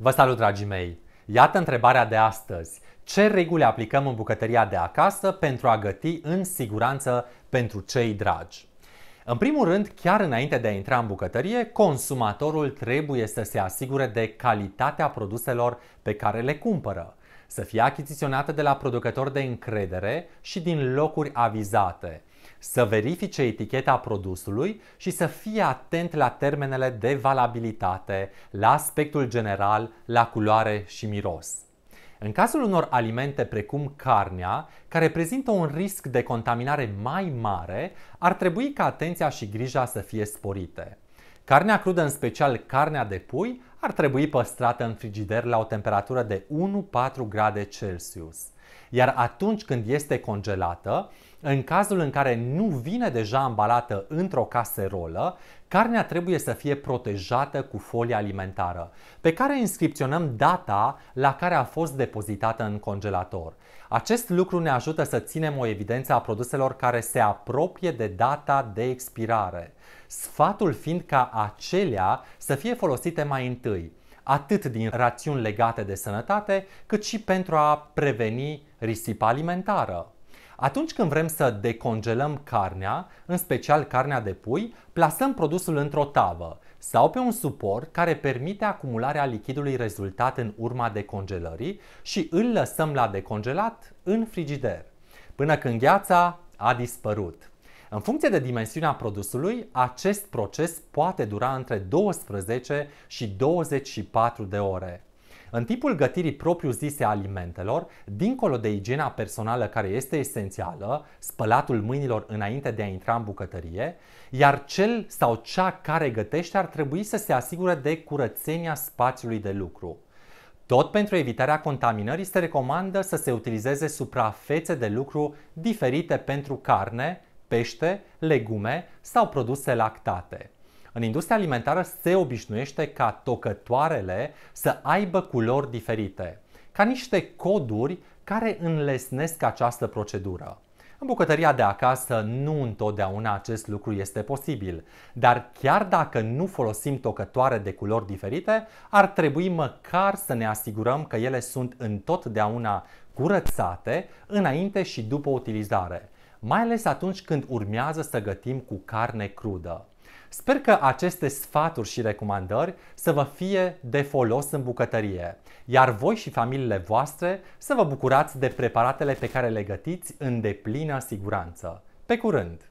Vă salut, dragii mei! Iată întrebarea de astăzi. Ce reguli aplicăm în bucătăria de acasă pentru a găti în siguranță pentru cei dragi? În primul rând, chiar înainte de a intra în bucătărie, consumatorul trebuie să se asigure de calitatea produselor pe care le cumpără, să fie achiziționată de la producători de încredere și din locuri avizate – să verifice eticheta produsului și să fie atent la termenele de valabilitate, la aspectul general, la culoare și miros. În cazul unor alimente precum carnea, care prezintă un risc de contaminare mai mare, ar trebui ca atenția și grija să fie sporite. Carnea crudă, în special carnea de pui, ar trebui păstrată în frigider la o temperatură de 1-4 grade Celsius. Iar atunci când este congelată, în cazul în care nu vine deja ambalată într-o caserolă, carnea trebuie să fie protejată cu folie alimentară, pe care inscripționăm data la care a fost depozitată în congelator. Acest lucru ne ajută să ținem o evidență a produselor care se apropie de data de expirare, sfatul fiind ca acelea să fie folosite mai întâi, atât din rațiuni legate de sănătate, cât și pentru a preveni risipa alimentară. Atunci când vrem să decongelăm carnea, în special carnea de pui, plasăm produsul într-o tavă sau pe un suport care permite acumularea lichidului rezultat în urma decongelării și îl lăsăm la decongelat în frigider, până când gheața a dispărut. În funcție de dimensiunea produsului, acest proces poate dura între 12 și 24 de ore. În timpul gătirii propriu-zise a alimentelor, dincolo de igiena personală care este esențială, spălatul mâinilor înainte de a intra în bucătărie, iar cel sau cea care gătește ar trebui să se asigure de curățenia spațiului de lucru. Tot pentru evitarea contaminării se recomandă să se utilizeze suprafețe de lucru diferite pentru carne, pește, legume sau produse lactate. În industria alimentară se obișnuiește ca tocătoarele să aibă culori diferite, ca niște coduri care înlesnesc această procedură. În bucătăria de acasă nu întotdeauna acest lucru este posibil, dar chiar dacă nu folosim tocătoare de culori diferite, ar trebui măcar să ne asigurăm că ele sunt întotdeauna curățate înainte și după utilizare, mai ales atunci când urmează să gătim cu carne crudă. Sper că aceste sfaturi și recomandări să vă fie de folos în bucătărie, iar voi și familiile voastre să vă bucurați de preparatele pe care le gătiți în deplină siguranță. Pe curând!